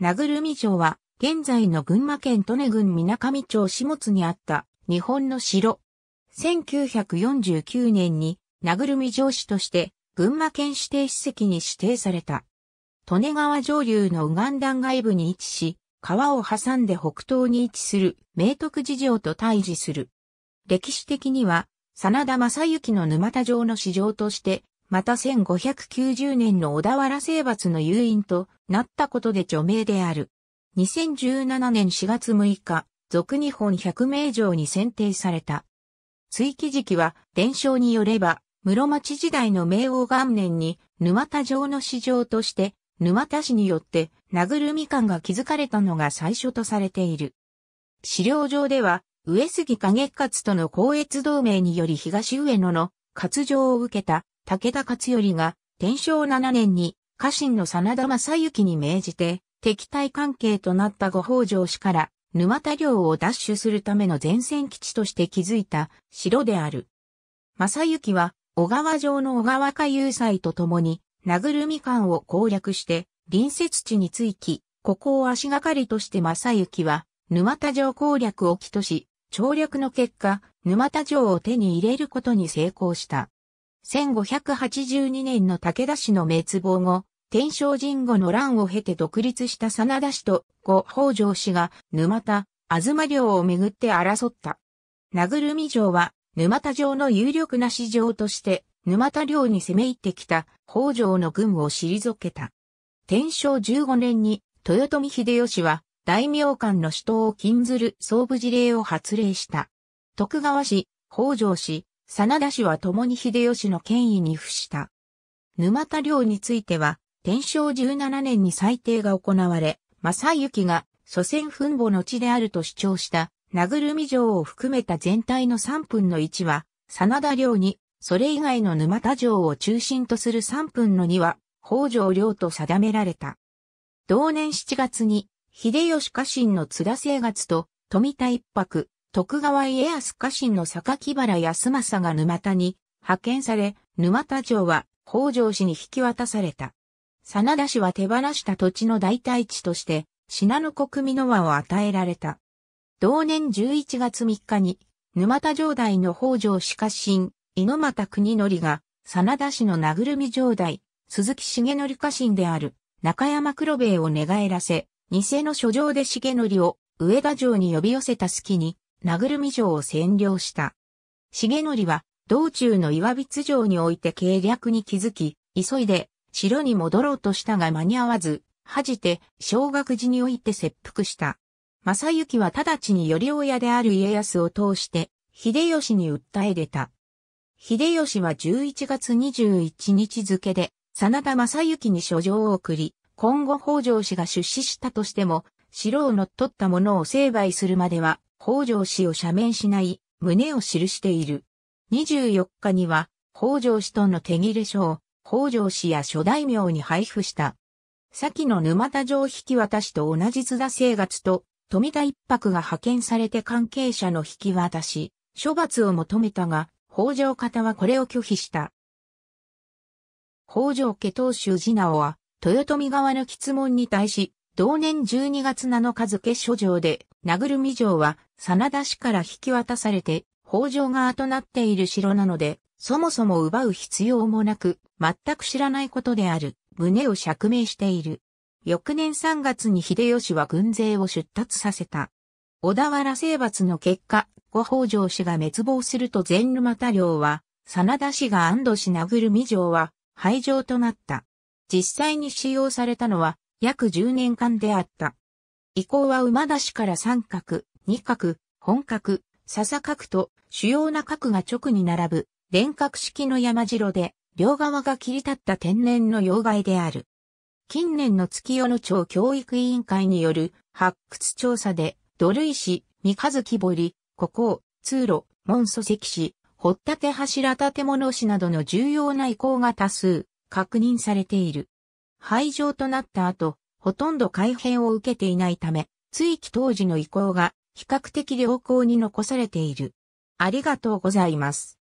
名古城は、現在の群馬県利根郡水上町下津にあった日本の城。1949年に名古城市として群馬県指定史跡に指定された。利根川上流の右岸段外部に位置し、川を挟んで北東に位置する明徳寺城と対峙する。歴史的には、真田正幸の沼田城の市場として、また1590年の小田原征伐の誘引となったことで著名である。2017年4月6日、俗日本百名城に選定された。追記時期は、伝承によれば、室町時代の明王元年に、沼田城の市場として、沼田市によって、殴るみかんが築かれたのが最初とされている。資料上では、上杉景勝との光越同盟により東上野の活動を受けた武田勝頼が、天正7年に家臣の真田正幸に命じて、敵対関係となった御北条氏から沼田領を奪取するための前線基地として築いた城である。正幸は小川城の小川下有祭と共に、殴るみ館を攻略して隣接地に追記、ここを足がかりとして正幸は沼田城攻略を起とし、調略の結果、沼田城を手に入れることに成功した。1582年の武田氏の滅亡後、天正神後の乱を経て独立した真田氏と後北条氏が沼田、東領をめぐって争った。名るみ城は沼田城の有力な市場として沼田領に攻め入ってきた北条の軍を退けた。天正15年に豊臣秀吉は大名官の首都を禁ずる総武事令を発令した。徳川氏、北条氏、真田氏は共に秀吉の権威に付した。沼田領については、天正17年に裁定が行われ、正幸が祖先墳墓の地であると主張した名るみ城を含めた全体の3分の1は、真田領に、それ以外の沼田城を中心とする3分の2は、北条領と定められた。同年7月に、秀吉家臣の津田清月と、富田一泊、徳川家康家臣の木原康政が沼田に派遣され、沼田城は北条氏に引き渡された。真田氏は手放した土地の代替地として、信濃国民の輪を与えられた。同年11月3日に、沼田城代の北条氏家臣、猪俣国則が、真田氏の名ぐるみ城代、鈴木重則家臣である、中山黒兵衛を寝返らせ、偽の書状で重則を上田城に呼び寄せた隙に、名ぐるみ城を占領した。重則は、道中の岩櫃城において計略に気づき、急いで城に戻ろうとしたが間に合わず、恥じて、小学寺において切腹した。正幸は直ちに頼親である家康を通して、秀吉に訴え出た。秀吉は11月21日付で、真田正幸に書状を送り、今後北条氏が出資したとしても、城を乗っ取った者を成敗するまでは、北条氏を赦免しない、胸を記している。24日には、北条氏との手切れ書を、北条氏や諸大名に配布した。先の沼田城引き渡しと同じ津田生活と富田一泊が派遣されて関係者の引き渡し、処罰を求めたが、北条方はこれを拒否した。北条家当主次直は、豊臣側の質問に対し、同年12月7日付書状で、殴る海城は、真田氏から引き渡されて、北条側となっている城なので、そもそも奪う必要もなく、全く知らないことである、胸を釈明している。翌年3月に秀吉は軍勢を出立させた。小田原征伐の結果、五北条氏が滅亡すると全沼太領は、真田氏が安堵し殴る未城は、廃城となった。実際に使用されたのは、約10年間であった。以降は馬田氏から三角、二角、本角、笹角と主要な角が直に並ぶ連角式の山城で、両側が切り立った天然の要害である。近年の月夜野町教育委員会による発掘調査で、土塁市、三日月堀、古港、通路、門礎石市、掘立柱建物市などの重要な遺構が多数確認されている。廃城となった後、ほとんど改変を受けていないため、追記当時の遺構が比較的良好に残されている。ありがとうございます。